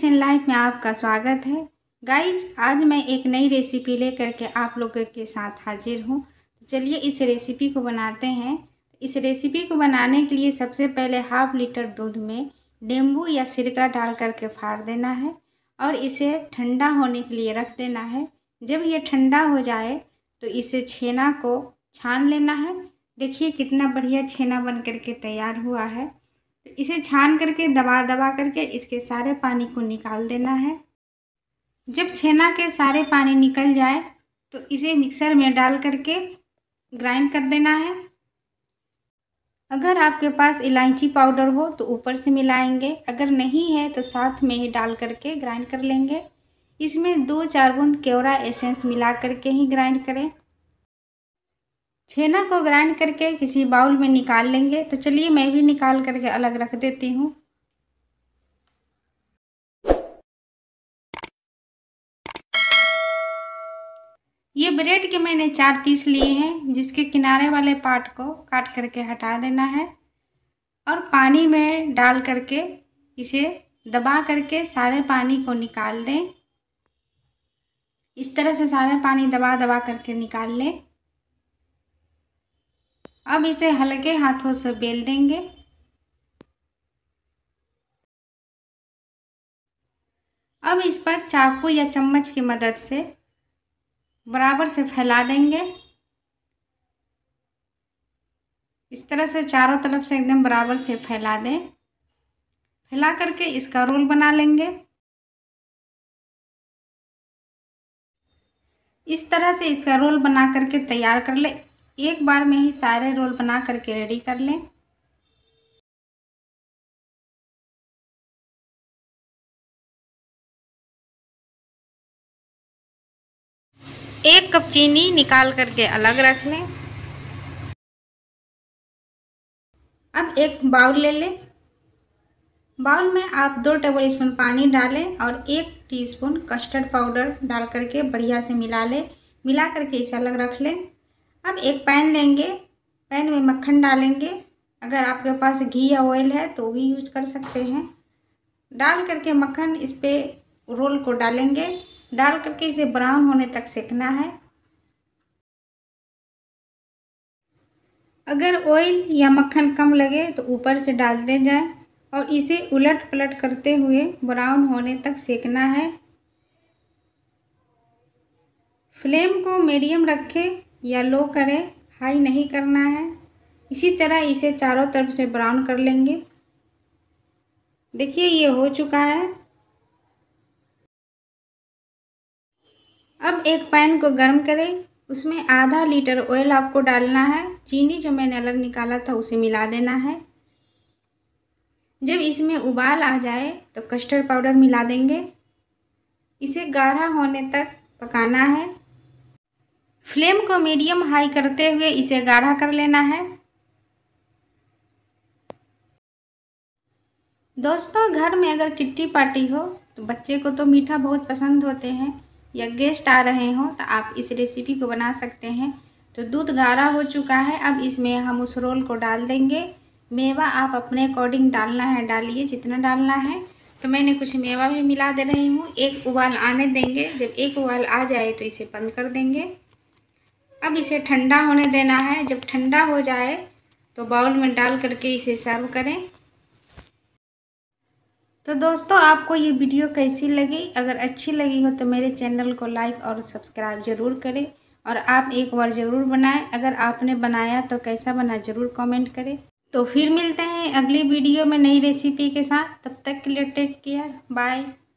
kitchen life में आपका स्वागत है गाइज आज मैं एक नई रेसिपी लेकर के आप लोगों के साथ हाजिर हूँ तो चलिए इस रेसिपी को बनाते हैं इस रेसिपी को बनाने के लिए सबसे पहले हाफ लीटर दूध में नींबू या सिरका डाल करके फाड़ देना है और इसे ठंडा होने के लिए रख देना है जब यह ठंडा हो जाए तो इसे छेना को छान लेना है देखिए कितना बढ़िया छेना बन करके तैयार हुआ है तो इसे छान करके दबा दबा करके इसके सारे पानी को निकाल देना है जब छेना के सारे पानी निकल जाए तो इसे मिक्सर में डाल करके ग्राइंड कर देना है अगर आपके पास इलायची पाउडर हो तो ऊपर से मिलाएंगे अगर नहीं है तो साथ में ही डाल करके ग्राइंड कर लेंगे इसमें दो चार बूंद केवरा एसेंस मिला करके ही ग्राइंड करें छेना को ग्राइंड करके किसी बाउल में निकाल लेंगे तो चलिए मैं भी निकाल करके अलग रख देती हूँ ये ब्रेड के मैंने चार पीस लिए हैं जिसके किनारे वाले पार्ट को काट करके हटा देना है और पानी में डाल करके इसे दबा करके सारे पानी को निकाल दें इस तरह से सारे पानी दबा दबा करके निकाल लें अब इसे हल्के हाथों से बेल देंगे अब इस पर चाकू या चम्मच की मदद से बराबर से फैला देंगे इस तरह से चारों तरफ से एकदम बराबर से फैला दें फैला करके इसका रोल बना लेंगे इस तरह से इसका रोल बना करके तैयार कर ले एक बार में ही सारे रोल बना करके रेडी कर लें एक कप चीनी निकाल करके अलग रख लें अब एक बाउल ले लें बाउल में आप दो टेबल स्पून पानी डालें और एक टीस्पून कस्टर्ड पाउडर डाल करके बढ़िया से मिला लें मिला करके इसे अलग रख लें अब एक पैन लेंगे पैन में मक्खन डालेंगे अगर आपके पास घी या ऑयल है तो भी यूज कर सकते हैं डाल करके मक्खन इस पर रोल को डालेंगे डाल करके इसे ब्राउन होने तक सेकना है अगर ऑयल या मक्खन कम लगे तो ऊपर से डालते जाए और इसे उलट पलट करते हुए ब्राउन होने तक सेकना है फ्लेम को मीडियम रखें या लो करें हाई नहीं करना है इसी तरह इसे चारों तरफ से ब्राउन कर लेंगे देखिए ये हो चुका है अब एक पैन को गर्म करें उसमें आधा लीटर ऑयल आपको डालना है चीनी जो मैंने अलग निकाला था उसे मिला देना है जब इसमें उबाल आ जाए तो कस्टर्ड पाउडर मिला देंगे इसे गाढ़ा होने तक पकाना है फ्लेम को मीडियम हाई करते हुए इसे गाढ़ा कर लेना है दोस्तों घर में अगर किट्टी पार्टी हो तो बच्चे को तो मीठा बहुत पसंद होते हैं या गेस्ट आ रहे हो तो आप इस रेसिपी को बना सकते हैं तो दूध गाढ़ा हो चुका है अब इसमें हम उस रोल को डाल देंगे मेवा आप अपने अकॉर्डिंग डालना है डालिए जितना डालना है तो मैंने कुछ मेवा भी मिला दे रही हूँ एक उबाल आने देंगे जब एक उबाल आ जाए तो इसे बंद कर देंगे अब इसे ठंडा होने देना है जब ठंडा हो जाए तो बाउल में डाल करके इसे सर्व करें तो दोस्तों आपको ये वीडियो कैसी लगी अगर अच्छी लगी हो तो मेरे चैनल को लाइक और सब्सक्राइब ज़रूर करें और आप एक बार ज़रूर बनाएं अगर आपने बनाया तो कैसा बना ज़रूर कमेंट करें तो फिर मिलते हैं अगली वीडियो में नई रेसिपी के साथ तब तक के लिए टेक केयर बाय